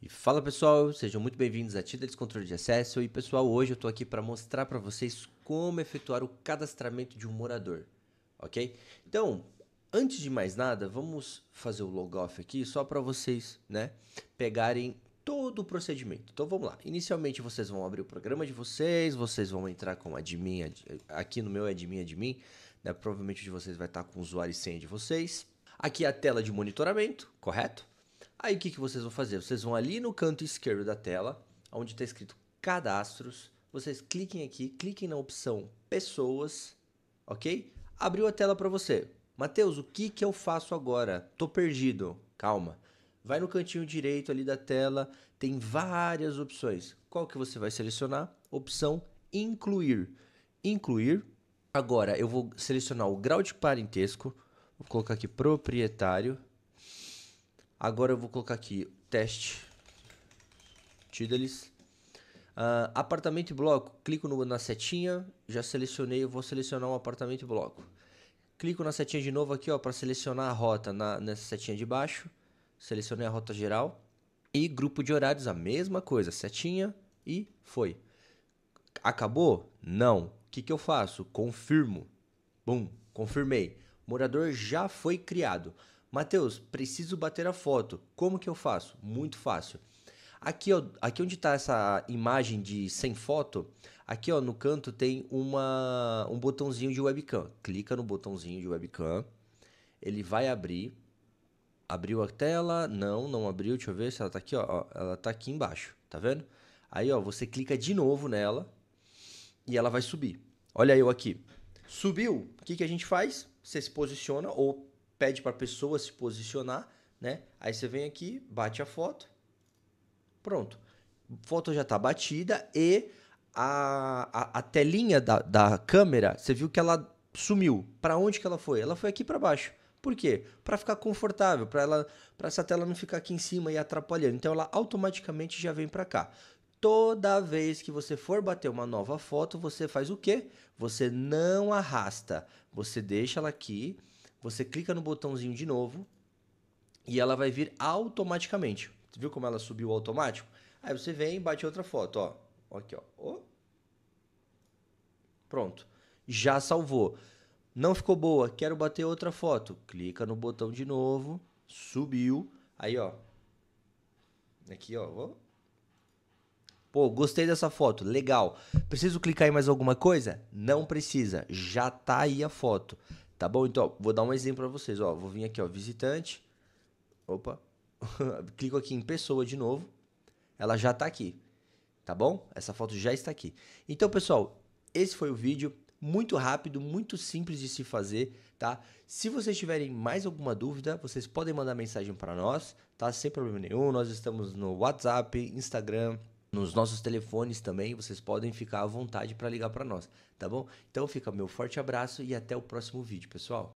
E fala pessoal, sejam muito bem-vindos a Tida Descontrole de Acesso. E pessoal, hoje eu estou aqui para mostrar para vocês como efetuar o cadastramento de um morador, ok? Então, antes de mais nada, vamos fazer o logoff aqui só para vocês, né, pegarem todo o procedimento. Então vamos lá. Inicialmente vocês vão abrir o programa de vocês, vocês vão entrar com admin, ad... aqui no meu é admin admin, né? Provavelmente de vocês vai estar com o usuário e senha de vocês. Aqui é a tela de monitoramento, correto? Aí o que, que vocês vão fazer? Vocês vão ali no canto esquerdo da tela, onde está escrito cadastros. Vocês cliquem aqui, cliquem na opção pessoas, ok? Abriu a tela para você. Mateus, o que, que eu faço agora? Tô perdido. Calma. Vai no cantinho direito ali da tela, tem várias opções. Qual que você vai selecionar? Opção incluir. Incluir. Agora eu vou selecionar o grau de parentesco, vou colocar aqui proprietário Agora eu vou colocar aqui teste Tidalis. Uh, ah, apartamento e bloco, clico no, na setinha, já selecionei, eu vou selecionar um apartamento e bloco. Clico na setinha de novo aqui ó para selecionar a rota na, nessa setinha de baixo. Selecionei a rota geral. E grupo de horários, a mesma coisa, setinha e foi. Acabou? Não. O que, que eu faço? Confirmo. Bum, confirmei. Morador já foi criado. Mateus, preciso bater a foto. Como que eu faço? Muito fácil. Aqui, ó, aqui onde está essa imagem de sem foto, aqui ó, no canto tem uma, um botãozinho de webcam. Clica no botãozinho de webcam, ele vai abrir. Abriu a tela? Não, não abriu. Deixa eu ver se ela está aqui, ó. Ela está aqui embaixo, tá vendo? Aí, ó, você clica de novo nela e ela vai subir. Olha eu aqui. Subiu, o que, que a gente faz? Você se posiciona ou pede para a pessoa se posicionar, né? Aí você vem aqui, bate a foto, pronto. Foto já está batida e a, a, a telinha da, da câmera, você viu que ela sumiu. Para onde que ela foi? Ela foi aqui para baixo. Por quê? Para ficar confortável, para ela, para essa tela não ficar aqui em cima e atrapalhando. Então ela automaticamente já vem para cá. Toda vez que você for bater uma nova foto, você faz o quê? Você não arrasta, você deixa ela aqui você clica no botãozinho de novo e ela vai vir automaticamente. Você viu como ela subiu automático? Aí você vem e bate outra foto, ó. Aqui, ó. Oh. Pronto. Já salvou. Não ficou boa, quero bater outra foto. Clica no botão de novo, subiu. Aí, ó. Aqui, ó. Oh. Pô, gostei dessa foto, legal. Preciso clicar em mais alguma coisa? Não precisa, já tá aí a foto. Tá bom? Então, ó, vou dar um exemplo para vocês. Ó, vou vir aqui, ó, visitante. Opa. Clico aqui em pessoa de novo. Ela já está aqui. Tá bom? Essa foto já está aqui. Então, pessoal, esse foi o vídeo. Muito rápido, muito simples de se fazer, tá? Se vocês tiverem mais alguma dúvida, vocês podem mandar mensagem para nós, tá? Sem problema nenhum. Nós estamos no WhatsApp, Instagram, nos nossos telefones também, vocês podem ficar à vontade para ligar para nós, tá bom? Então fica meu forte abraço e até o próximo vídeo, pessoal.